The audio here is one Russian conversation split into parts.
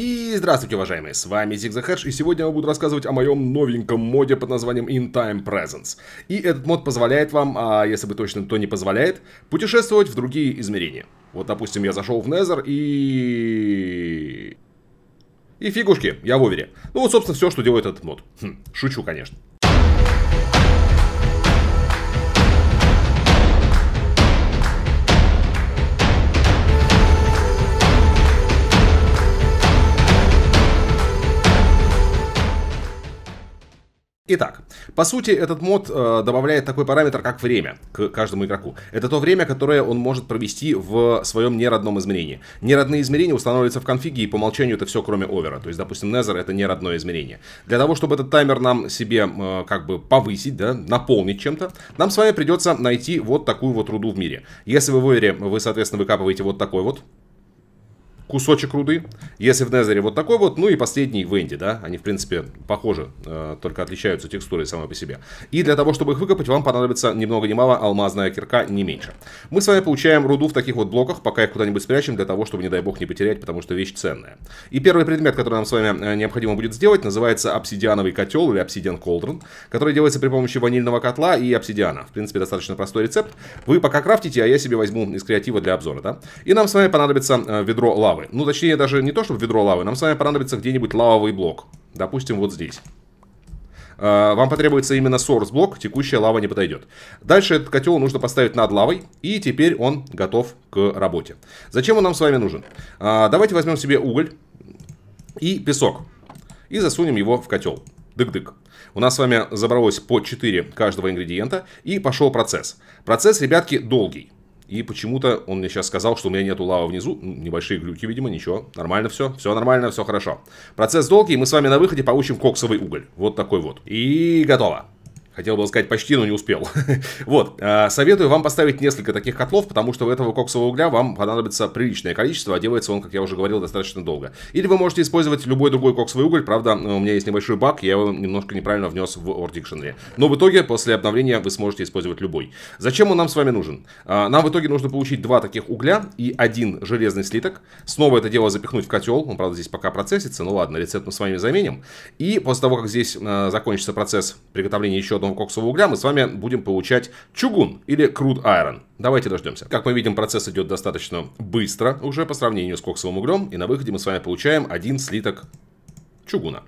И здравствуйте, уважаемые, с вами ZigZahash, и сегодня я буду рассказывать о моем новеньком моде под названием In Time Presence. И этот мод позволяет вам, а если бы точно то не позволяет, путешествовать в другие измерения. Вот, допустим, я зашел в Незер и... И фигушки, я в овере. Ну вот, собственно, все, что делает этот мод. Хм, шучу, конечно. Итак, по сути, этот мод э, добавляет такой параметр, как время к каждому игроку. Это то время, которое он может провести в своем неродном измерении. Неродные измерения устанавливаются в конфиге, и по умолчанию это все, кроме овера. То есть, допустим, Незер это неродное измерение. Для того, чтобы этот таймер нам себе э, как бы повысить, да, наполнить чем-то, нам с вами придется найти вот такую вот руду в мире. Если вы в овере, вы, соответственно, выкапываете вот такой вот кусочек руды. Если в Незере вот такой вот, ну и последний в Энди, да, они в принципе похожи, э, только отличаются текстурой самой по себе. И для того, чтобы их выкопать, вам понадобится ни много ни мало алмазная кирка, не меньше. Мы с вами получаем руду в таких вот блоках, пока их куда-нибудь спрячем, для того, чтобы, не дай бог, не потерять, потому что вещь ценная. И первый предмет, который нам с вами э, необходимо будет сделать, называется обсидиановый котел или обсидиан колдрон, который делается при помощи ванильного котла и обсидиана. В принципе, достаточно простой рецепт. Вы пока крафтите, а я себе возьму из креатива для обзора, да. И нам с вами понадобится э, ведро лавы лавы. Ну, точнее, даже не то, чтобы ведро лавы. Нам с вами понадобится где-нибудь лавовый блок. Допустим, вот здесь. А, вам потребуется именно source блок, текущая лава не подойдет. Дальше этот котел нужно поставить над лавой, и теперь он готов к работе. Зачем он нам с вами нужен? А, давайте возьмем себе уголь и песок, и засунем его в котел. Дык-дык. У нас с вами забралось по 4 каждого ингредиента, и пошел процесс. Процесс, ребятки, долгий. И почему-то он мне сейчас сказал, что у меня нету лава внизу. Небольшие глюки, видимо, ничего. Нормально все. Все нормально, все хорошо. Процесс долгий. Мы с вами на выходе получим коксовый уголь. Вот такой вот. И готово. Хотел бы сказать почти, но не успел. вот, э, советую вам поставить несколько таких котлов, потому что этого коксового угля вам понадобится приличное количество, а делается он, как я уже говорил, достаточно долго. Или вы можете использовать любой другой коксовый уголь, правда, у меня есть небольшой баг, я его немножко неправильно внес в Or Но в итоге, после обновления, вы сможете использовать любой. Зачем он нам с вами нужен? Э, нам в итоге нужно получить два таких угля и один железный слиток. Снова это дело запихнуть в котел, он, правда, здесь пока процессится, ну ладно, рецепт мы с вами заменим. И после того, как здесь э, закончится процесс приготовления еще одного одного коксового угля мы с вами будем получать чугун или крут айрон. Давайте дождемся. Как мы видим, процесс идет достаточно быстро уже по сравнению с коксовым углем. И на выходе мы с вами получаем один слиток чугуна.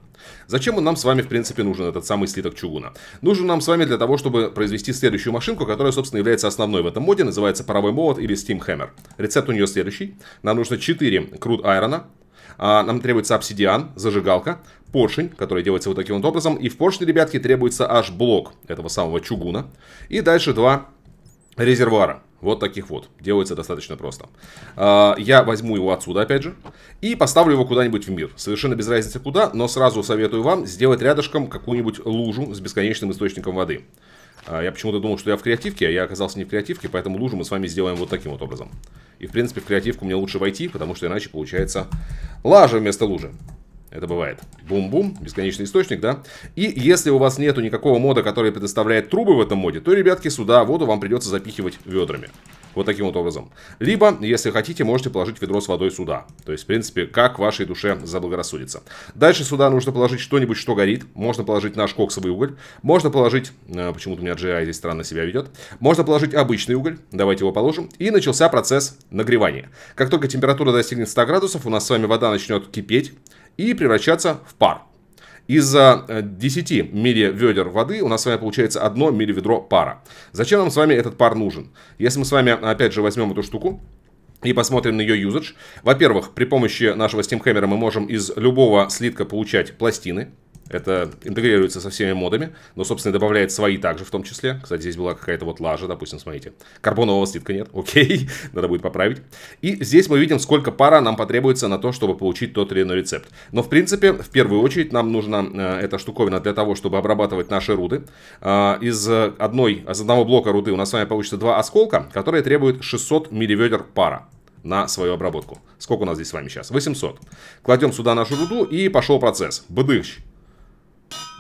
Зачем он нам с вами, в принципе, нужен, этот самый слиток чугуна? Нужен нам с вами для того, чтобы произвести следующую машинку, которая, собственно, является основной в этом моде, называется паровой молот или Steam Hammer. Рецепт у нее следующий. Нам нужно 4 крут айрона, а, нам требуется обсидиан, зажигалка, поршень, который делается вот таким вот образом. И в поршне, ребятки, требуется аж блок этого самого чугуна. И дальше два резервуара. Вот таких вот. Делается достаточно просто. А, я возьму его отсюда, опять же, и поставлю его куда-нибудь в мир. Совершенно без разницы куда, но сразу советую вам сделать рядышком какую-нибудь лужу с бесконечным источником воды. А, я почему-то думал, что я в креативке, а я оказался не в креативке, поэтому лужу мы с вами сделаем вот таким вот образом. И, в принципе, в креативку мне лучше войти, потому что иначе получается лажа вместо лужи. Это бывает. Бум-бум, бесконечный источник, да? И если у вас нету никакого мода, который предоставляет трубы в этом моде, то, ребятки, сюда воду вам придется запихивать ведрами. Вот таким вот образом. Либо, если хотите, можете положить ведро с водой сюда. То есть, в принципе, как вашей душе заблагорассудится. Дальше сюда нужно положить что-нибудь, что горит. Можно положить наш коксовый уголь. Можно положить... Э, Почему-то у меня GI здесь странно себя ведет. Можно положить обычный уголь. Давайте его положим. И начался процесс нагревания. Как только температура достигнет 100 градусов, у нас с вами вода начнет кипеть и превращаться в пар. Из-за 10 э, милливедер воды у нас с вами получается 1 милливедро пара. Зачем нам с вами этот пар нужен? Если мы с вами, опять же, возьмем эту штуку, и посмотрим на ее юзаж. Во-первых, при помощи нашего стимхэммера мы можем из любого слитка получать пластины. Это интегрируется со всеми модами, но, собственно, добавляет свои также в том числе. Кстати, здесь была какая-то вот лажа, допустим, смотрите. Карбонового слитка нет, окей, надо будет поправить. И здесь мы видим, сколько пара нам потребуется на то, чтобы получить тот или иной рецепт. Но, в принципе, в первую очередь нам нужна э, эта штуковина для того, чтобы обрабатывать наши руды. Э, из, одной, из одного блока руды у нас с вами получится два осколка, которые требуют 600 милливедер пара на свою обработку. Сколько у нас здесь с вами сейчас? 800. Кладем сюда нашу руду и пошел процесс. Бдыщ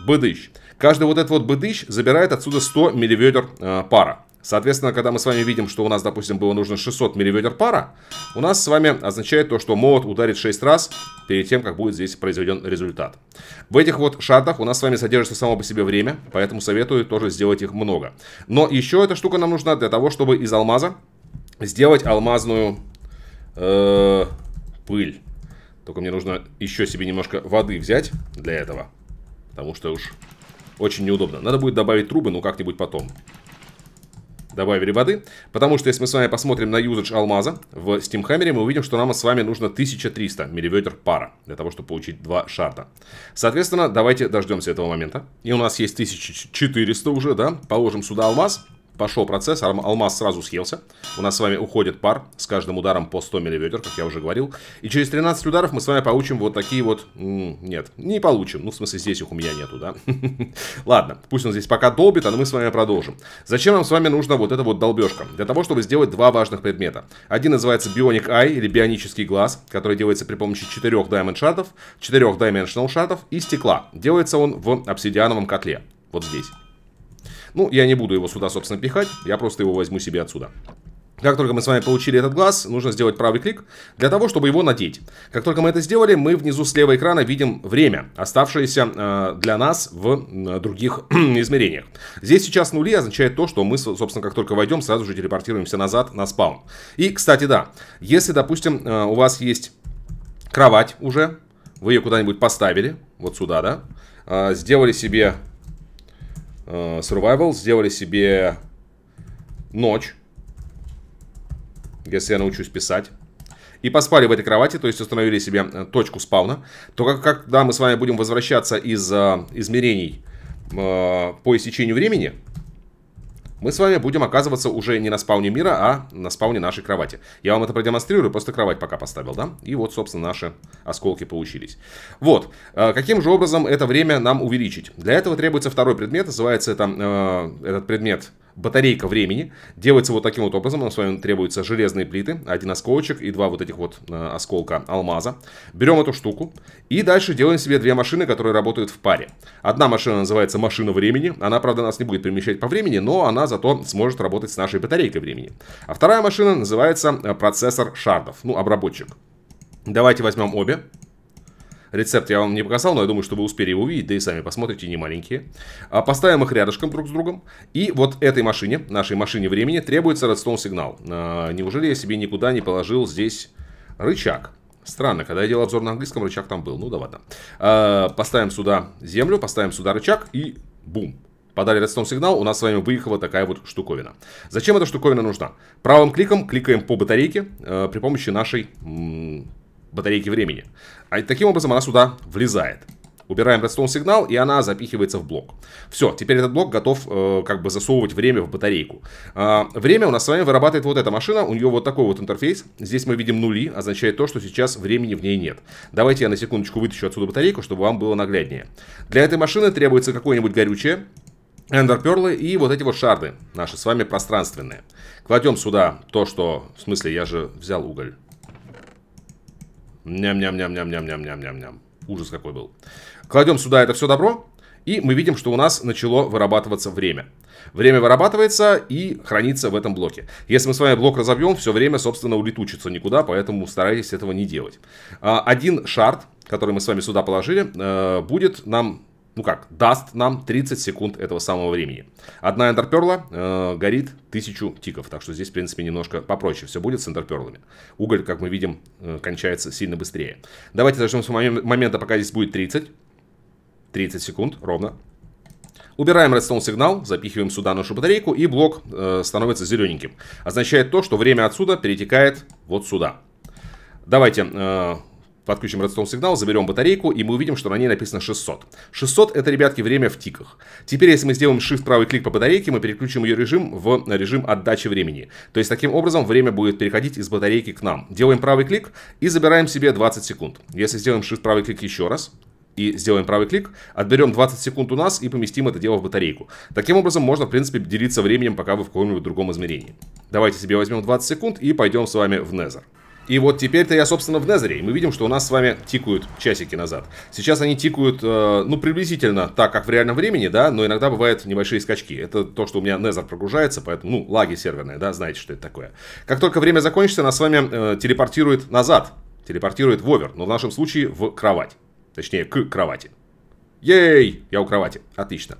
быдыщ. Каждый вот этот вот быдыщ забирает отсюда 100 милливедер э, пара. Соответственно, когда мы с вами видим, что у нас, допустим, было нужно 600 милливедер пара, у нас с вами означает то, что молот ударит 6 раз перед тем, как будет здесь произведен результат. В этих вот шартах у нас с вами содержится само по себе время, поэтому советую тоже сделать их много. Но еще эта штука нам нужна для того, чтобы из алмаза сделать алмазную э, пыль. Только мне нужно еще себе немножко воды взять для этого. Потому что уж очень неудобно. Надо будет добавить трубы, но ну, как-нибудь потом. Добавили воды. Потому что если мы с вами посмотрим на юзаж алмаза в Стимхаммере, мы увидим, что нам с вами нужно 1300 милливетер пара. Для того, чтобы получить два шарда. Соответственно, давайте дождемся этого момента. И у нас есть 1400 уже, да? Положим сюда алмаз. Алмаз пошел процесс, алмаз сразу съелся. У нас с вами уходит пар с каждым ударом по 100 милливетер, как я уже говорил. И через 13 ударов мы с вами получим вот такие вот... Нет, не получим. Ну, в смысле, здесь их у меня нету, да? Ладно, пусть он здесь пока долбит, а мы с вами продолжим. Зачем нам с вами нужна вот эта вот долбежка? Для того, чтобы сделать два важных предмета. Один называется Bionic Eye, или бионический глаз, который делается при помощи четырех Diamond шартов, четырех Dimensional шартов и стекла. Делается он в обсидиановом котле. Вот здесь. Ну, я не буду его сюда, собственно, пихать. Я просто его возьму себе отсюда. Как только мы с вами получили этот глаз, нужно сделать правый клик для того, чтобы его надеть. Как только мы это сделали, мы внизу слева экрана видим время, оставшееся э, для нас в э, других измерениях. Здесь сейчас нули означает то, что мы, собственно, как только войдем, сразу же телепортируемся назад на спаун. И, кстати, да, если, допустим, э, у вас есть кровать уже, вы ее куда-нибудь поставили, вот сюда, да, э, сделали себе э, survival, сделали себе ночь, если я научусь писать. И поспали в этой кровати, то есть установили себе э, точку спавна. То как, когда мы с вами будем возвращаться из э, измерений э, по истечению времени, мы с вами будем оказываться уже не на спауне мира, а на спауне нашей кровати. Я вам это продемонстрирую, просто кровать пока поставил, да? И вот, собственно, наши осколки получились. Вот. Э, каким же образом это время нам увеличить? Для этого требуется второй предмет, называется это, э, этот предмет батарейка времени. Делается вот таким вот образом. Нам с вами требуются железные плиты, один осколочек и два вот этих вот э, осколка алмаза. Берем эту штуку и дальше делаем себе две машины, которые работают в паре. Одна машина называется машина времени. Она, правда, нас не будет перемещать по времени, но она зато сможет работать с нашей батарейкой времени. А вторая машина называется э, процессор шардов, ну, обработчик. Давайте возьмем обе. Рецепт я вам не показал, но я думаю, что вы успели его увидеть, да и сами посмотрите, не маленькие. А поставим их рядышком друг с другом. И вот этой машине, нашей машине времени, требуется redstone сигнал. А, неужели я себе никуда не положил здесь рычаг? Странно, когда я делал обзор на английском, рычаг там был. Ну да ладно. А, поставим сюда землю, поставим сюда рычаг и бум подали Redstone сигнал, у нас с вами выехала такая вот штуковина. Зачем эта штуковина нужна? Правым кликом кликаем по батарейке э, при помощи нашей батарейки времени. А таким образом она сюда влезает. Убираем redstone сигнал, и она запихивается в блок. Все, теперь этот блок готов э, как бы засовывать время в батарейку. Э, время у нас с вами вырабатывает вот эта машина, у нее вот такой вот интерфейс. Здесь мы видим нули, означает то, что сейчас времени в ней нет. Давайте я на секундочку вытащу отсюда батарейку, чтобы вам было нагляднее. Для этой машины требуется какое-нибудь горючее. Эндерперлы и вот эти вот шарды наши с вами пространственные. Кладем сюда то, что... В смысле, я же взял уголь. Ням-ням-ням-ням-ням-ням-ням-ням. ням Ужас какой был. Кладем сюда это все добро. И мы видим, что у нас начало вырабатываться время. Время вырабатывается и хранится в этом блоке. Если мы с вами блок разобьем, все время, собственно, улетучится никуда, поэтому старайтесь этого не делать. А один шарт который мы с вами сюда положили, э, будет нам ну как, даст нам 30 секунд этого самого времени. Одна эндерперла э, горит 1000 тиков, так что здесь, в принципе, немножко попроще все будет с эндерперлами. Уголь, как мы видим, э, кончается сильно быстрее. Давайте дождем с момента, пока здесь будет 30. 30 секунд, ровно. Убираем redstone сигнал, запихиваем сюда нашу батарейку, и блок э, становится зелененьким. Означает то, что время отсюда перетекает вот сюда. Давайте э, Подключим Redstone сигнал, заберем батарейку, и мы увидим, что на ней написано 600. 600 это, ребятки, время в тиках. Теперь, если мы сделаем shift правый клик по батарейке, мы переключим ее режим в э, режим отдачи времени. То есть, таким образом, время будет переходить из батарейки к нам. Делаем правый клик и забираем себе 20 секунд. Если сделаем shift правый клик еще раз, и сделаем правый клик, отберем 20 секунд у нас и поместим это дело в батарейку. Таким образом, можно, в принципе, делиться временем, пока вы в каком-нибудь другом измерении. Давайте себе возьмем 20 секунд и пойдем с вами в Незер. И вот теперь-то я, собственно, в Незере. И мы видим, что у нас с вами тикают часики назад. Сейчас они тикают, э, ну, приблизительно так, как в реальном времени, да, но иногда бывают небольшие скачки. Это то, что у меня Незер прогружается, поэтому, ну, лаги серверные, да, знаете, что это такое. Как только время закончится, нас с вами э, телепортирует назад. Телепортирует в овер, но в нашем случае в кровать. Точнее, к кровати. Ей! Я у кровати. Отлично.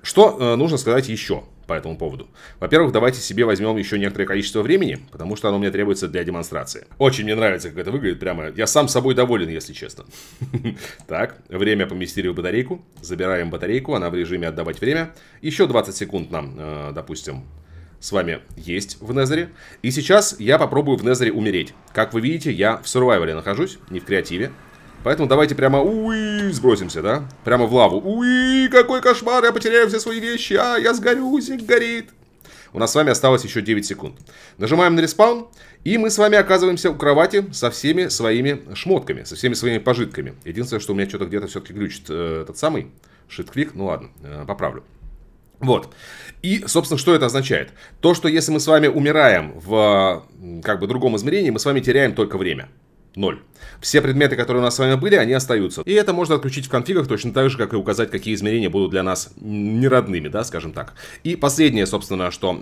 Что э, нужно сказать еще? по этому поводу. Во-первых, давайте себе возьмем еще некоторое количество времени, потому что оно мне требуется для демонстрации. Очень мне нравится, как это выглядит прямо. Я сам собой доволен, если честно. Так, время поместили в батарейку. Забираем батарейку, она в режиме отдавать время. Еще 20 секунд нам, э, допустим, с вами есть в Незере. И сейчас я попробую в Незере умереть. Как вы видите, я в сурвайвере нахожусь, не в креативе. Поэтому давайте прямо уи сбросимся, да? Прямо в лаву. Уи, какой кошмар, я потеряю все свои вещи. А, я сгорю, зиг горит. У нас с вами осталось еще 9 секунд. Нажимаем на респаун, и мы с вами оказываемся у кровати со всеми своими шмотками, со всеми своими пожитками. Единственное, что у меня что-то где-то все-таки глючит э, этот самый шит-клик. Ну ладно, э, поправлю. Вот. И, собственно, что это означает? То, что если мы с вами умираем в как бы другом измерении, мы с вами теряем только время. Ноль. Все предметы, которые у нас с вами были, они остаются. И это можно отключить в конфигах точно так же, как и указать, какие измерения будут для нас неродными, да, скажем так. И последнее, собственно, что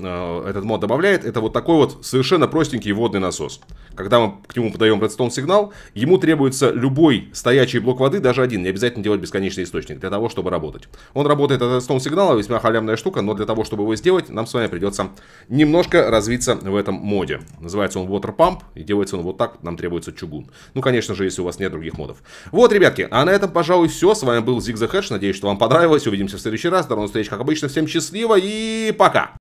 э, этот мод добавляет, это вот такой вот совершенно простенький водный насос. Когда мы к нему подаем redstone сигнал, ему требуется любой стоячий блок воды, даже один, не обязательно делать бесконечный источник, для того, чтобы работать. Он работает от redstone сигнала, весьма халявная штука, но для того, чтобы его сделать, нам с вами придется немножко развиться в этом моде. Называется он Water Pump, и делается он вот так, нам требуется чугун. Ну, конечно же, если у вас нет других модов. Вот, ребятки, а на этом, пожалуй, все. С вами был Зигзахэш. Надеюсь, что вам понравилось. Увидимся в следующий раз. До новых встреч, как обычно. Всем счастливо и пока!